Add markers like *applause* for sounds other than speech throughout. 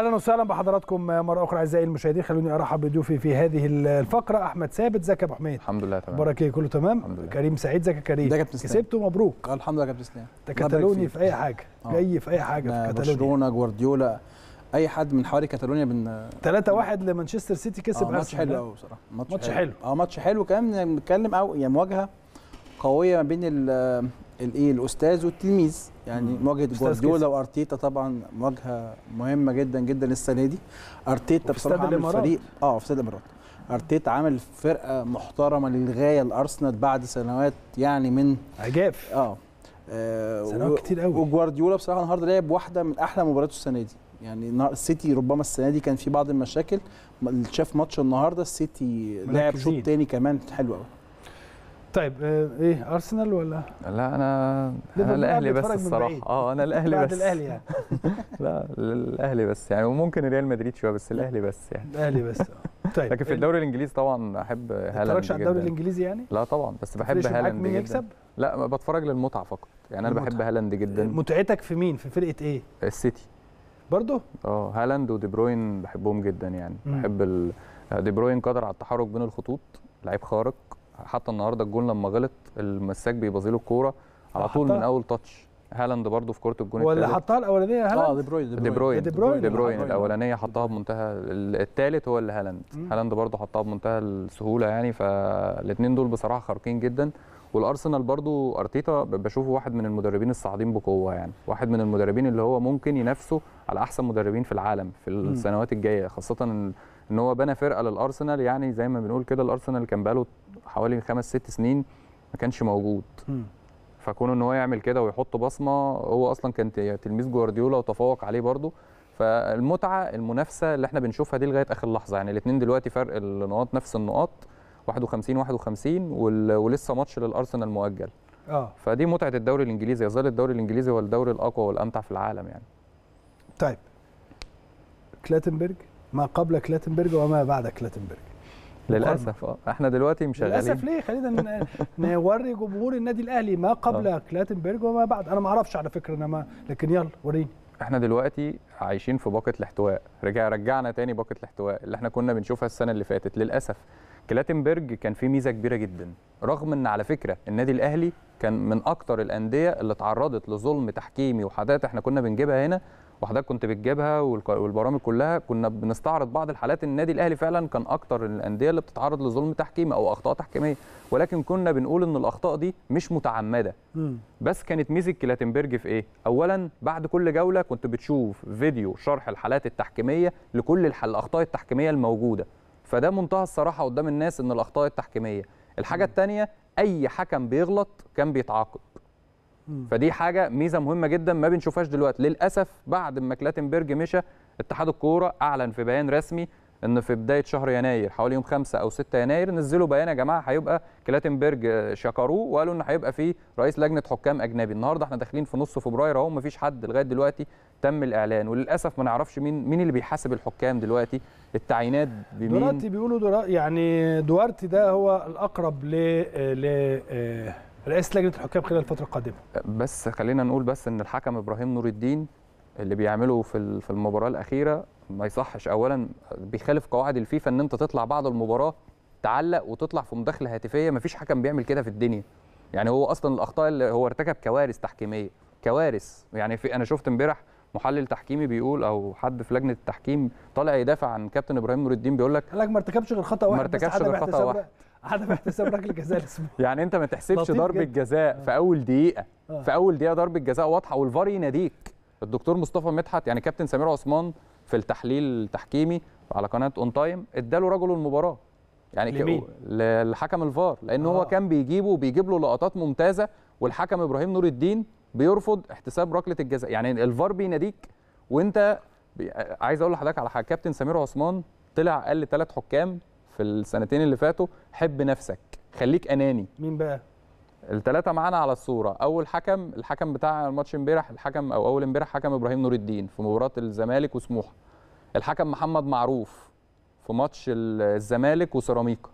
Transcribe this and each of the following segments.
اهلا وسهلا بحضراتكم مره اخرى اعزائي المشاهدين خلوني ارحب بضيوفي في هذه الفقره احمد ثابت زكي ابو حميد الحمد لله تمام بركه كله تمام الحمد لله. كريم سعيد زكي كريم كسبته مبروك الحمد لله كابتن اسلام تكتلوني في اي حاجه أوه. جاي في اي حاجه في كتالونيا برشلونه جوارديولا اي حد من حوالي كاتالونيا من 3 1 لمانشستر سيتي كسب آه، ماتش حلو قوي بصراحه ماتش حلو اه ماتش حلو كمان بنتكلم او يعني مواجهه قويه ما بين الايه الاستاذ والتلميذ يعني مواجهه جوارديولا وارتيتا طبعا مواجهه مهمه جدا جدا السنه دي ارتيتا بصراحه عامل فريق اه في استاد الامارات ارتيتا عامل فرقه محترمه للغايه الارسنال بعد سنوات يعني من عجاف اه, آه، سنوات كتير قوي وجوارديولا بصراحه النهارده لعب واحده من احلى مبارياته السنه دي يعني السيتي ربما السنه دي كان في بعض المشاكل شاف ماتش النهارده السيتي لعب شوط تاني كمان حلو قوي طيب آه، ايه ارسنال ولا لا انا انا الاهلي بس الصراحه اه انا الاهلي بس الاهلي يعني *laughs* لا الاهلي بس يعني وممكن ريال مدريد شويه بس الاهلي بس يعني الاهلي بس *laughs* طيب لكن في الدوري الانجليزي طبعا احب هالاند بتتفرجش على الدوري الانجليزي يعني لا طبعا بس بحب هالاند مين يكسب لا بتفرج للمتعه فقط يعني انا بحب هالاند جدا آه، متعتك في مين في فرقه ايه السيتي برضه اه هالاند ودي بروين بحبهم جدا يعني بحب آه، دي بروين قادر على التحرك بين الخطوط لعيب خارق حتى النهارده الجون لما غلط المساك بيبظي له الكوره على طول من اول تاتش هالاند برضه في كره الجون واللي حطها الاولانيه هالاند اه دي بروين دي بروين دي بروين, دي بروين الاولانيه حطها بمنتهى الثالث هو اللي هالاند هالاند برضه حطها بمنتهى السهوله يعني فالاثنين دول بصراحه خارقين جدا والارسنال برضو ارتيتا بشوفه واحد من المدربين الصاعدين بقوه يعني واحد من المدربين اللي هو ممكن ينافسه على احسن مدربين في العالم في السنوات الجايه خاصه ان هو بنى فرقه للارسنال يعني زي ما بنقول كده الارسنال كان بقاله حوالي خمس ست سنين ما كانش موجود فكون فكونه ان هو يعمل كده ويحط بصمه هو اصلا كان يعني تلميذ جوارديولا وتفوق عليه برده فالمتعه المنافسه اللي احنا بنشوفها دي لغايه اخر لحظه يعني الاثنين دلوقتي فرق النقاط نفس النقاط 51 51 ولسه ماتش للارسنال مؤجل اه فدي متعه الدوري الانجليزي يظل الدوري الانجليزي هو الدوري الاقوى والامتع في العالم يعني طيب كلاتنبرج ما قبل كلاتنبرج وما بعد كلاتنبرج للاسف اه احنا دلوقتي مشغلين للاسف ليه خلينا نوري جمهور النادي الاهلي ما قبل كلاتنبرج آه. وما بعد انا ما اعرفش على فكره انا ما لكن يلا وريني احنا دلوقتي عايشين في باقه الاحتواء رجع رجعنا تاني باقه الاحتواء اللي احنا كنا بنشوفها السنه اللي فاتت للاسف كلاتنبرج كان فيه ميزه كبيره جدا رغم ان على فكره النادي الاهلي كان من اكتر الانديه اللي اتعرضت لظلم تحكيمي وحاجات احنا كنا بنجيبها هنا وحضرتك كنت بتجيبها والبرامج كلها كنا بنستعرض بعض الحالات النادي الاهلي فعلا كان اكتر الانديه اللي بتتعرض لظلم تحكيمي او اخطاء تحكيميه ولكن كنا بنقول ان الاخطاء دي مش متعمده بس كانت ميزه كلاتنبرج في ايه اولا بعد كل جوله كنت بتشوف فيديو شرح الحالات التحكيميه لكل الاخطاء التحكيميه الموجوده فده منتهى الصراحه قدام الناس ان الاخطاء التحكيميه الحاجه الثانيه اي حكم بيغلط كان بيتعاقب فدي حاجه ميزه مهمه جدا ما بنشوفهاش دلوقتي للاسف بعد ما كلاتنبرج مشى اتحاد الكوره اعلن في بيان رسمي ان في بدايه شهر يناير حوالي يوم 5 او 6 يناير نزلوا بيان يا جماعه هيبقى كلاتنبرج شكروه وقالوا ان هيبقى في رئيس لجنه حكام اجنبي النهارده احنا داخلين في نص فبراير اهو مفيش حد لغايه دلوقتي تم الاعلان وللاسف ما نعرفش مين مين اللي بيحاسب الحكام دلوقتي التعيينات بمين دلوقتي بيقولوا دلوقتي يعني دوارتي ده هو الاقرب ل آه، رئاسه لجنه الحكام خلال الفتره القادمه بس خلينا نقول بس ان الحكم ابراهيم نور الدين اللي بيعمله في في المباراه الاخيره ما يصحش اولا بيخالف قواعد الفيفا ان انت تطلع بعد المباراه تعلق وتطلع في مداخله هاتفيه ما فيش حكم بيعمل كده في الدنيا يعني هو اصلا الاخطاء اللي هو ارتكب كوارث تحكيميه كوارث يعني في انا شفت امبارح محلل تحكيمي بيقول او حد في لجنه التحكيم طالع يدافع عن كابتن ابراهيم نور الدين بيقول لك قال لك ما ارتكبش غير خطا واحد ما ارتكبش غير خطا واحد عدم احتساب ركله جزاء يعني انت ما تحسبش ضربه جزاء في آه. اول دقيقه آه. في اول دقيقه ضربه جزاء واضحه والفار يناديك الدكتور مصطفى مدحت يعني كابتن سمير عثمان في التحليل التحكيمي على قناه اون تايم اداله رجل المباراه يعني لمين؟ للحكم الفار لان آه. هو كان بيجيبه وبيجيب له لقطات ممتازه والحكم ابراهيم نور الدين بيرفض احتساب ركله الجزاء يعني الفار بيناديك وانت عايز اقول لحضرتك على حاجه كابتن سمير عثمان طلع قال لثلاث حكام في السنتين اللي فاتوا حب نفسك خليك اناني مين بقى الثلاثه معانا على الصوره اول حكم الحكم بتاع الماتش امبارح الحكم او اول امبارح حكم ابراهيم نور الدين في مباراه الزمالك وسموحه الحكم محمد معروف في ماتش الزمالك وسيراميكا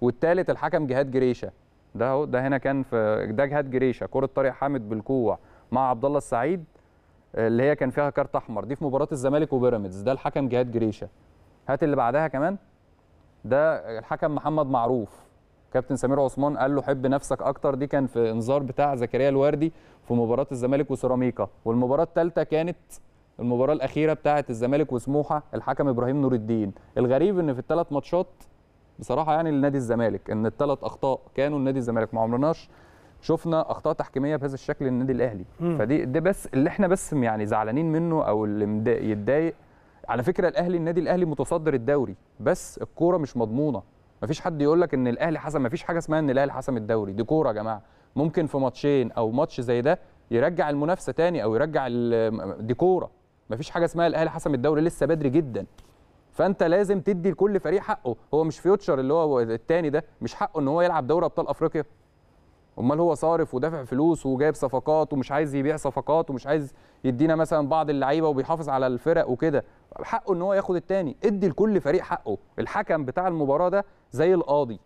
والثالث الحكم جهاد جريشه ده اهو ده هنا كان في ده جهاد جريشه كره طارق حامد بالكوع مع عبد الله السعيد اللي هي كان فيها كارت احمر دي في مباراه الزمالك وبيراميدز ده الحكم جهاد جريشه هات اللي بعدها كمان ده الحكم محمد معروف كابتن سمير عثمان قال له حب نفسك اكتر دي كان في انذار بتاع زكريا الوردي في مباراه الزمالك وسيراميكا والمباراه الثالثه كانت المباراه الاخيره بتاعه الزمالك وسموحه الحكم ابراهيم نور الدين الغريب ان في الثلاث ماتشات بصراحه يعني لنادي الزمالك ان الثلاث اخطاء كانوا لنادي الزمالك ما عمرناش شفنا اخطاء تحكيميه بهذا الشكل للنادي الاهلي فدي ده بس اللي احنا بس يعني زعلانين منه او اللي يتضايق على فكره الاهلي النادي الاهلي متصدر الدوري بس الكوره مش مضمونه مفيش حد يقول لك ان الاهلي حسم مفيش حاجه اسمها ان الاهلي حسم الدوري دي كوره يا جماعه ممكن في ماتشين او ماتش زي ده يرجع المنافسه تاني او يرجع دي كوره مفيش حاجه اسمها الاهلي حسم الدوري لسه بدري جدا فانت لازم تدي لكل فريق حقه هو مش فيوتشر اللي هو التاني ده مش حقه ان هو يلعب دوري ابطال افريقيا امال هو صارف ودافع فلوس وجايب صفقات ومش عايز يبيع صفقات ومش عايز يدينا مثلا بعض اللعيبه وبيحافظ على الفرق وكده حقه ان هو ياخد الثاني ادي لكل فريق حقه الحكم بتاع المباراه ده زي القاضي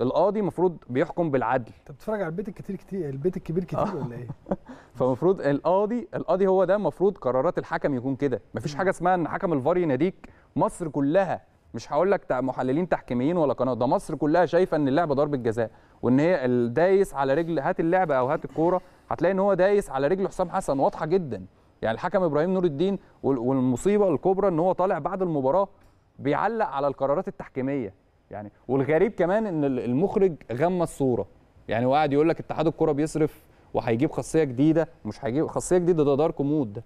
القاضي المفروض بيحكم بالعدل انت بتتفرج على البيت الكتير كتير البيت الكبير كتير آه. ولا ايه *laughs* فمفروض القاضي القاضي هو ده المفروض قرارات الحكم يكون كده مفيش حاجه اسمها ان حكم الفار يناديك مصر كلها مش هقول لك محللين تحكيميين ولا قناه ده مصر كلها شايفه ان اللعبه ضربه جزاء وان هي دايس على رجل هات اللعبه او هات الكوره هتلاقي ان هو دايس على رجل حسام حسن واضحه جدا يعني الحكم ابراهيم نور الدين والمصيبه الكبرى ان هو طالع بعد المباراه بيعلق على القرارات التحكيميه يعني والغريب كمان ان المخرج غمى الصوره يعني وقعد يقول لك اتحاد الكوره بيصرف وهيجيب خاصيه جديده مش هيجيب خاصيه جديده ده دارك مود ده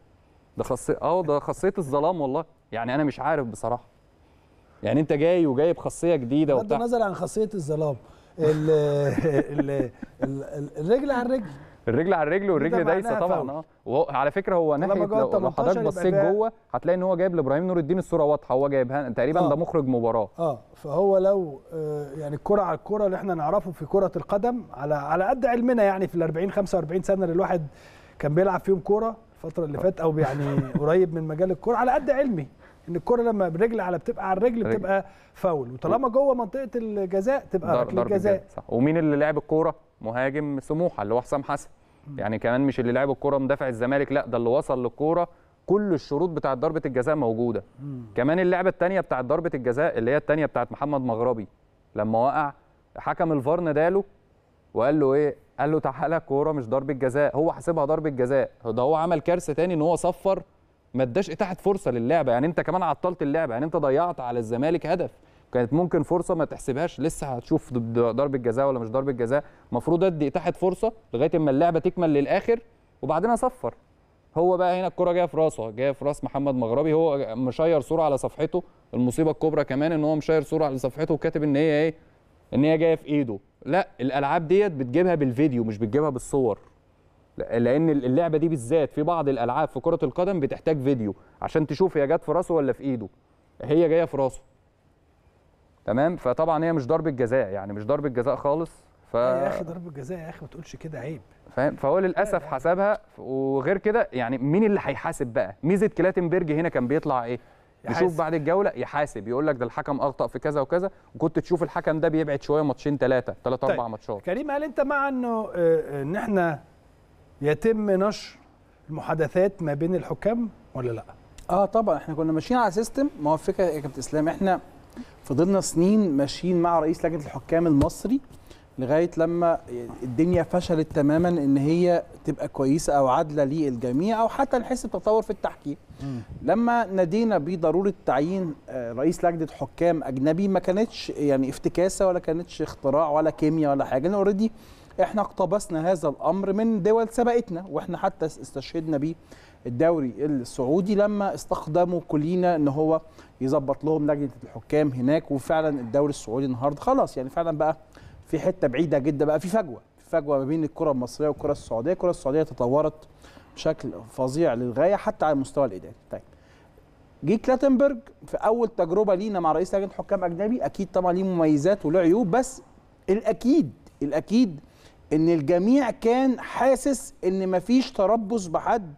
ده خاصيه اه ده خاصيه الظلام والله يعني انا مش عارف بصراحه يعني انت جاي وجايب خاصيه جديده بغض النظر عن خاصيه الظلام *laughs* الرجل على الرجل الرجل على الرجل والرجل دايسه طبعا اه على فكره هو ناحيه لو, لو حضرتك بصيت جوه هتلاقي ان هو جايب لابراهيم نور الدين الصوره واضحه هو جايبها تقريبا آه. ده مخرج مباراه اه فهو لو آه، يعني الكره على الكره اللي احنا نعرفه في كره القدم على على قد علمنا يعني في ال 40 45 سنه اللي الواحد كان بيلعب فيهم كوره الفتره اللي فاتت او يعني *laughs* قريب من مجال الكوره على قد علمي ان الكره لما بالرجل على بتبقى على الرجل بتبقى فاول وطالما جوه منطقه الجزاء تبقى ضرب الجزاء صح ومين اللي لعب الكوره مهاجم سموحه اللي هو حسام حسن يعني كمان مش اللي لعب الكوره مدافع الزمالك لا ده اللي وصل للكوره كل الشروط بتاعه ضربه الجزاء موجوده مم. كمان اللعبه الثانيه بتاعه ضربه الجزاء اللي هي الثانيه بتاعه محمد مغربي لما وقع حكم الفار ناداله وقال له ايه قال له تعالى كوره مش ضربه جزاء هو حاسبها ضربه جزاء ده هو عمل كارثه ثاني ان هو صفر ما اداش اتاحه فرصه للعبه يعني انت كمان عطلت اللعبه يعني انت ضيعت على الزمالك هدف كانت ممكن فرصه ما تحسبهاش لسه هتشوف ضربه جزاء ولا مش ضربه جزاء المفروض ادي اتاحه فرصه لغايه اما اللعبه تكمل للاخر وبعدين اصفر هو بقى هنا الكره جايه في راسه جايه في راس محمد مغربي هو مشير صوره على صفحته المصيبه الكبرى كمان ان هو مشير صوره على صفحته وكاتب ان هي ايه ان هي جايه في ايده لا الالعاب ديت بتجيبها بالفيديو مش بتجيبها بالصور لان اللعبه دي بالذات في بعض الالعاب في كره القدم بتحتاج فيديو عشان تشوف هي جت في راسه ولا في ايده هي جايه في راسه تمام فطبعا هي مش ضربه جزاء يعني مش ضربه جزاء خالص ف... يا اخي ضربه جزاء يا اخي ما تقولش كده عيب فاهم فهو للاسف حسبها وغير كده يعني مين اللي هيحاسب بقى ميزه كلاتنبرج هنا كان بيطلع ايه يحاسب. يشوف بعد الجوله يحاسب يقول لك ده الحكم اخطا في كذا وكذا وكنت تشوف الحكم ده بيبعد شويه ماتشين ثلاثه ثلاث طيب، اربع ماتشات كريم قال انت مع انه آه، آه، ان احنا يتم نشر المحادثات ما بين الحكام ولا لا؟ اه طبعا احنا كنا ماشيين على سيستم ما هو الفكره يا كابتن اسلام احنا فضلنا سنين ماشيين مع رئيس لجنه الحكام المصري لغايه لما الدنيا فشلت تماما ان هي تبقى كويسه او عادله للجميع او حتى نحس بتطور في التحكيم. لما نادينا بضروره تعيين آه، رئيس لجنه حكام اجنبي ما كانتش يعني افتكاسه ولا كانتش اختراع ولا كيمياء ولا حاجه، انا اوريدي احنا اقتبسنا هذا الامر من دول سبقتنا واحنا حتى استشهدنا به الدوري السعودي لما استخدموا كلينا ان هو يظبط لهم لجنه الحكام هناك وفعلا الدوري السعودي النهارده خلاص يعني فعلا بقى في حته بعيده جدا بقى في فجوه في فجوه ما بين الكره المصريه والكره السعوديه الكره السعوديه تطورت بشكل فظيع للغايه حتى على المستوى الاداري طيب جي كلاتنبرج في اول تجربه لينا مع رئيس لجنه حكام اجنبي اكيد طبعا ليه مميزات وله عيوب بس الاكيد الاكيد ان الجميع كان حاسس ان مفيش تربص بحد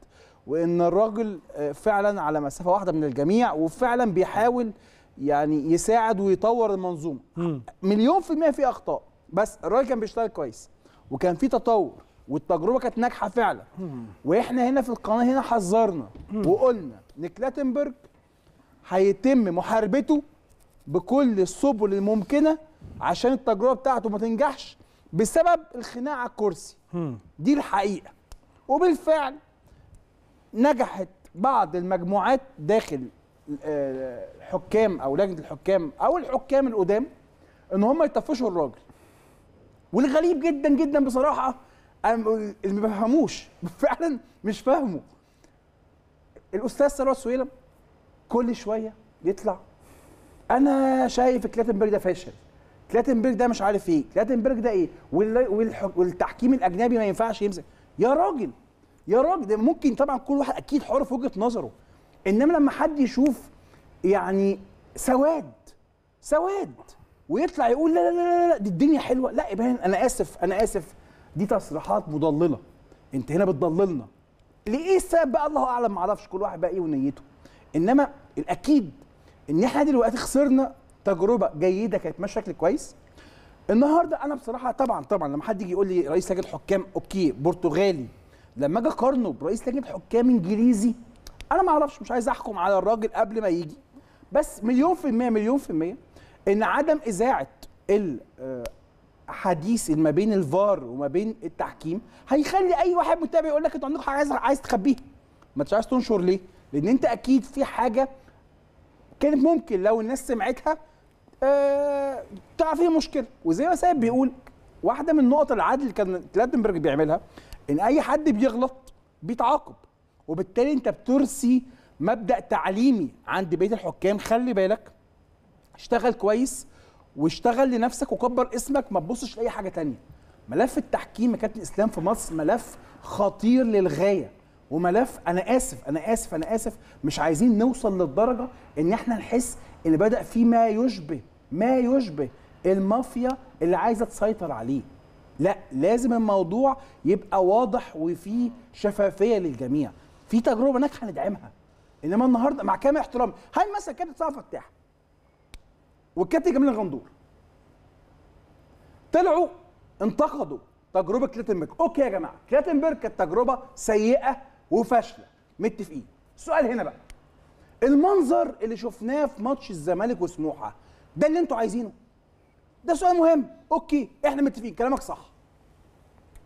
وان الراجل آه، فعلا على مسافه واحده من الجميع وفعلا بيحاول يعني يساعد ويطور المنظومه مليون في الميه في اخطاء بس الراجل كان بيشتغل كويس وكان في تطور والتجربه كانت ناجحه فعلا واحنا هنا في القناه هنا حذرنا وقلنا ان كلاتنبرج هيتم محاربته بكل السبل الممكنه عشان التجربه بتاعته ما تنجحش بسبب الخناقه على الكرسي دي الحقيقه وبالفعل نجحت بعض المجموعات داخل آه، الحكام او لجنه الحكام او الحكام القدام ان هم يطفشوا الراجل والغريب جدا جدا بصراحه اللي ما بفهموش *laughs* فعلا مش فاهمه الاستاذ ثروت سويلم كل شويه يطلع انا شايف الكلاتنبرج ده فاشل كلاتنبرج ده مش عارف ايه كلاتنبرج ده ايه والتحكيم الاجنبي ما ينفعش يمسك يا راجل يا راجل ده ممكن طبعا كل واحد اكيد حر في وجهه نظره انما لما حد يشوف يعني سواد سواد ويطلع يقول لا لا لا لا لا دي الدنيا حلوه لا ابراهيم انا اسف انا اسف دي تصريحات مضلله انت هنا بتضللنا لايه السبب بقى الله اعلم ما اعرفش كل واحد بقى ايه ونيته انما الاكيد ان احنا دلوقتي خسرنا تجربه جيده كانت ماشيه شكل كويس النهارده انا بصراحه طبعا طبعا لما حد يجي يقول لي رئيس لجنه حكام اوكي برتغالي لما اجي اقارنه برئيس لجنه حكام انجليزي انا ما اعرفش مش عايز احكم على الراجل قبل ما يجي بس مليون في الميه مليون في الميه ان عدم اذاعه الحديث آه، ما بين الفار وما بين التحكيم هيخلي اي واحد متابع يقول لك انتوا عندكم حاجه عايز عايز تخبيها ما انتش عايز تنشر ليه؟ لان انت اكيد في حاجه كانت ممكن لو الناس سمعتها بتاع آه، فيه مشكله وزي ما سايب بيقول واحده من نقط العدل اللي كان كلاتنبرج بيعملها ان اي حد بيغلط بيتعاقب وبالتالي انت بترسي مبدا تعليمي عند بيت الحكام خلي بالك اشتغل كويس واشتغل لنفسك وكبر اسمك ما تبصش لاي حاجه تانية ملف التحكيم يا كابتن اسلام في مصر ملف خطير للغايه وملف انا اسف انا اسف انا اسف مش عايزين نوصل للدرجه ان احنا نحس ان بدا في ما يشبه ما يشبه المافيا اللي عايزه تسيطر عليه لا لازم الموضوع يبقى واضح وفيه شفافيه للجميع في تجربه ناجحه ندعمها انما النهارده مع كامل احترامي هل مثلا كابتن صلاح فتاح والكابتن جميل الغندور طلعوا انتقدوا تجربه كلاتنبرج اوكي يا جماعه كلاتنبرج كانت تجربه سيئه وفاشله متفقين السؤال هنا بقى المنظر اللي شفناه في ماتش الزمالك وسموحه ده اللي انتوا عايزينه ده سؤال مهم اوكي احنا متفقين كلامك صح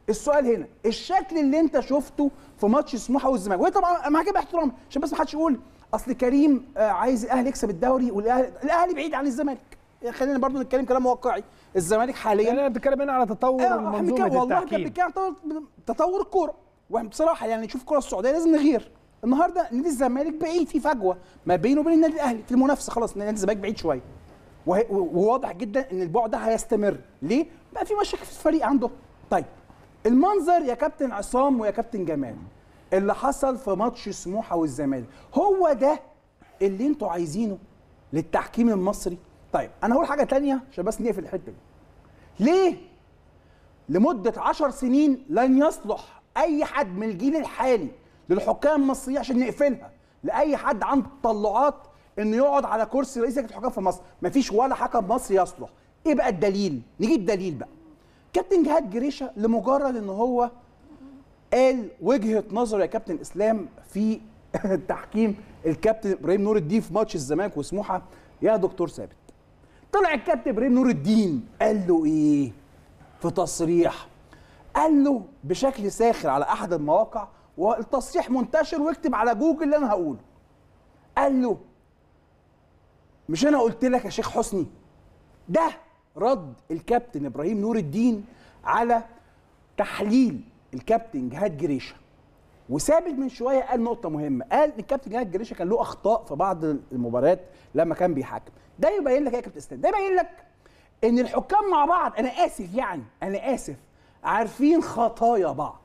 السؤال هنا الشكل اللي انت شفته في ماتش سموحه والزمالك وهي طبعا انا هجيب عشان بس ما حدش يقول اصل كريم آه، عايز الاهلي يكسب الدوري والاهلي الاهلي بعيد عن الزمالك يعني خلينا برضو نتكلم كلام واقعي الزمالك حاليا يعني انا بتكلم هنا على تطور آه المنظومه والله كان بيتكلم تطور الكوره واحنا بصراحه يعني نشوف الكوره السعوديه لازم نغير النهارده نادي الزمالك بعيد في فجوه ما بينه وبين النادي الاهلي في المنافسه خلاص نادي الزمالك بعيد شويه وواضح جدا ان البعد ده هيستمر ليه بقى في مشاكل في الفريق عنده طيب المنظر يا كابتن عصام ويا كابتن جمال اللي حصل في ماتش سموحه والزمالك هو ده اللي انتوا عايزينه للتحكيم المصري طيب انا هقول حاجه تانية عشان بس نقفل الحته دي ليه لمده 10 سنين لن يصلح اي حد من الجيل الحالي للحكام المصريين عشان نقفلها لاي حد عنده تطلعات انه يقعد على كرسي رئيس لجنه الحكام في مصر مفيش ولا حكم مصري يصلح ايه بقى الدليل نجيب دليل بقى كابتن جهاد جريشه لمجرد ان هو قال وجهه نظره يا كابتن اسلام في *laughs* تحكيم الكابتن ابراهيم نور الدين في ماتش الزمالك وسموحه يا دكتور ثابت طلع الكابتن ابراهيم نور الدين قال له ايه في تصريح قال له بشكل ساخر على احد المواقع والتصريح منتشر واكتب على جوجل اللي انا هقوله قال له مش انا قلت لك يا شيخ حسني ده رد الكابتن ابراهيم نور الدين على تحليل الكابتن جهاد جريشه وثابت من شويه قال نقطه مهمه قال ان الكابتن جهاد جريشه كان له اخطاء في بعض المباريات لما كان بيحكم ده يبين لك ايه يا كابتن اسلام ده يبين لك ان الحكام مع بعض انا اسف يعني انا اسف عارفين خطايا بعض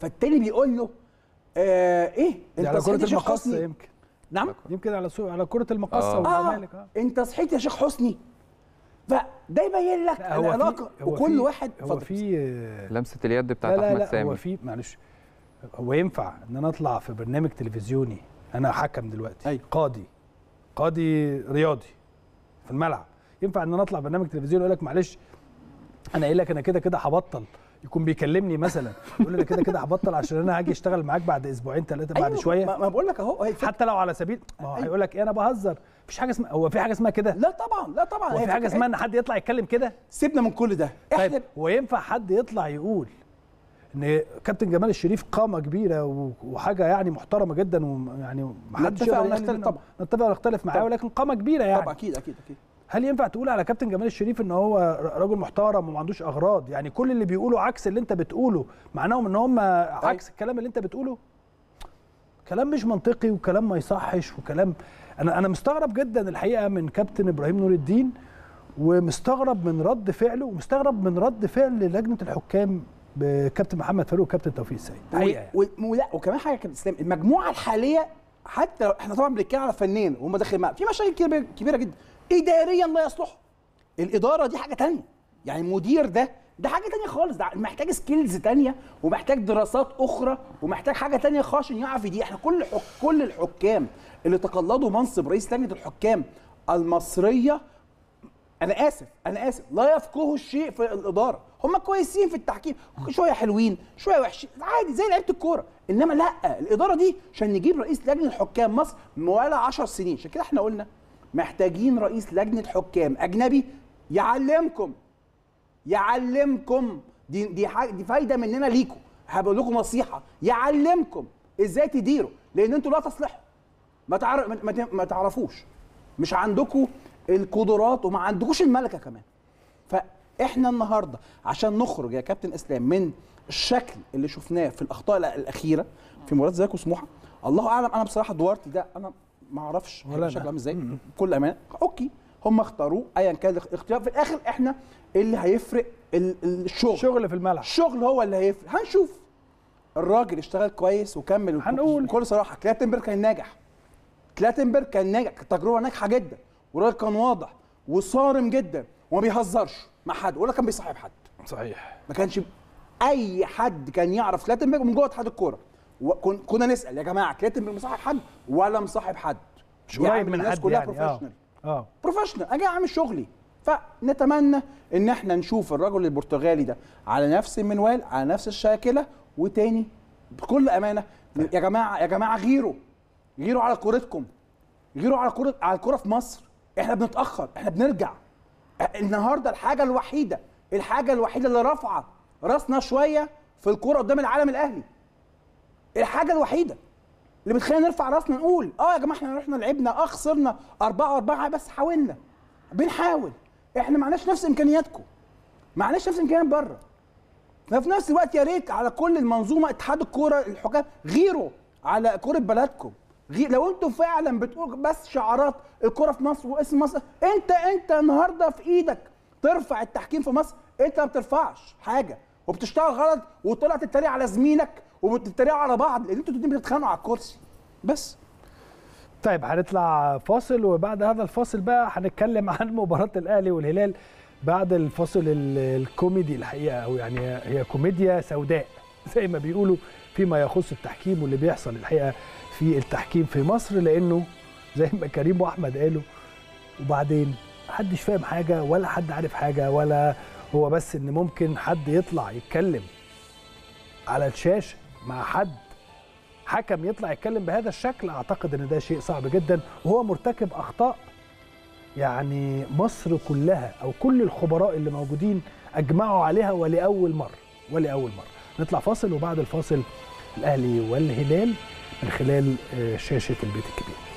فالتاني بيقول له آه ايه انت على كره المقص يمكن نعم يمكن على على كره المقصه آه. والزمالك آه. آه. انت صحيت يا شيخ حسني فده يبين لك العلاقه وكل واحد هو في آه، لمسه اليد بتاعت لا لا سامي هو في معلش هو ينفع ان انا اطلع في برنامج تلفزيوني انا حكم دلوقتي أيوه. قاضي قاضي رياضي في الملعب ينفع ان انا اطلع برنامج تلفزيوني اقول لك معلش انا قايل لك انا كده كده هبطل يكون بيكلمني مثلا يقول لي كده كده هبطل عشان انا هاجي اشتغل معاك بعد اسبوعين ثلاثه أيوه بعد شويه ما بقول لك اهو حتى لو على سبيل ما هو أيوة. هيقول لك ايه انا بهزر مفيش حاجه اسمها هو في حاجه اسمها كده لا طبعا لا طبعا هو في حاجه اسمها ان إيه؟ حد يطلع يتكلم كده سيبنا من كل ده طيب هو ينفع حد يطلع يقول ان كابتن جمال الشريف قامه كبيره وحاجه يعني محترمه جدا ويعني ما حدش نتفق ونختلف طبعا نتفق ونختلف معاه ولكن قامه كبيره يعني طبعا اكيد اكيد اكيد هل ينفع تقول على كابتن جمال الشريف ان هو راجل محترم وما عندوش اغراض يعني كل اللي بيقولوا عكس اللي انت بتقوله معناهم ان هم أيوة. عكس الكلام اللي انت بتقوله كلام مش منطقي وكلام ما يصحش وكلام انا انا مستغرب جدا الحقيقه من كابتن ابراهيم نور الدين ومستغرب من رد فعله ومستغرب من رد فعل لجنه الحكام بكابتن محمد فاروق وكابتن توفيق السيد الحقيقه يعني. ولا وكمان حاجه كابتن اسلام المجموعه الحاليه حتى احنا طبعا بنتكلم على فنان وهم داخلين في مشاكل كبيره جدا اداريا لا يصلح الاداره دي حاجه تانية يعني مدير ده ده حاجه تانية خالص ده محتاج سكيلز تانية ومحتاج دراسات اخرى ومحتاج حاجه تانية خالص عشان يعرف دي احنا كل حك... كل الحكام اللي تقلدوا منصب رئيس لجنه الحكام المصريه انا اسف انا اسف لا يفقهوا الشيء في الاداره هم كويسين في التحكيم شويه حلوين شويه وحشين عادي زي لعيبه الكوره انما لا الاداره دي عشان نجيب رئيس لجنه الحكام مصر ولا 10 سنين عشان كده احنا قلنا محتاجين رئيس لجنه حكام اجنبي يعلمكم يعلمكم دي دي دي فايده مننا ليكم هبقول لكم نصيحه يعلمكم ازاي تديروا لان انتوا لا تصلحوا ما ما تعرفوش مش عندكم القدرات وما عندكوش الملكه كمان فاحنا النهارده عشان نخرج يا كابتن اسلام من الشكل اللي شفناه في الاخطاء الاخيره في مباراه زيكو سموحه الله اعلم انا بصراحه دوارتي ده انا ما اعرفش شكله عامل ازاي بكل امانه اوكي هم اختاروه ايا كان الاختيار في الاخر احنا اللي هيفرق الشغل شغل في الملعب الشغل هو اللي هيفرق هنشوف الراجل اشتغل كويس وكمل هنقول بكل صراحه كلاتنبرج كان ناجح كلاتنبرج كان ناجح تجربه ناجحه جدا والراجل كان واضح وصارم جدا وما بيهزرش مع حد ولا كان بيصاحب حد صحيح ما كانش اي حد كان يعرف كلاتنبرج من جوه اتحاد الكوره كنا نسال يا جماعه كلاتم مصاحب حد ولا مصاحب حد مش قريب يعني من الناس حد كلها يعني بروفيشنال اه بروفيشنال انا آه. اعمل شغلي فنتمنى ان احنا نشوف الرجل البرتغالي ده على نفس المنوال على نفس الشاكله وتاني بكل امانه يا جماعه يا جماعه غيروا غيروا على كورتكم غيروا على كره على الكره في مصر احنا بنتاخر احنا بنرجع النهارده الحاجه الوحيده الحاجه الوحيده اللي رافعه راسنا شويه في الكوره قدام العالم الاهلي الحاجه الوحيده اللي بتخلينا نرفع راسنا نقول اه يا جماعه احنا رحنا لعبنا اه خسرنا أربعة وأربعة آه بس حاولنا بنحاول احنا معناش نفس امكانياتكم معناش نفس امكانيات بره ففي نفس الوقت يا ريت على كل المنظومه اتحاد الكوره الحكام غيروا على كوره بلدكم غير لو انتم فعلا بتقول بس شعارات الكوره في مصر واسم مصر انت انت النهارده في ايدك ترفع التحكيم في مصر انت ما بترفعش حاجه وبتشتغل غلط وطلعت تتريق على زميلك وبتتريقوا على بعض لان انتوا الاثنين بتتخانقوا على الكرسي بس طيب هنطلع فاصل وبعد هذا الفاصل بقى هنتكلم عن *laughs* مباراه الاهلي والهلال بعد الفاصل الكوميدي الحقيقه او يعني هي كوميديا سوداء زي ما بيقولوا فيما يخص التحكيم واللي بيحصل الحقيقه في التحكيم في مصر لانه زي ما كريم واحمد قالوا وبعدين محدش فاهم حاجه ولا حد عارف حاجه ولا هو بس ان ممكن حد يطلع يتكلم على الشاشه مع حد حكم يطلع يتكلم بهذا الشكل اعتقد ان ده شيء صعب جدا وهو مرتكب اخطاء يعني مصر كلها او كل الخبراء اللي موجودين اجمعوا عليها ولاول مره ولاول مره نطلع فاصل وبعد الفاصل الاهلي والهلال من خلال آه، شاشه البيت الكبير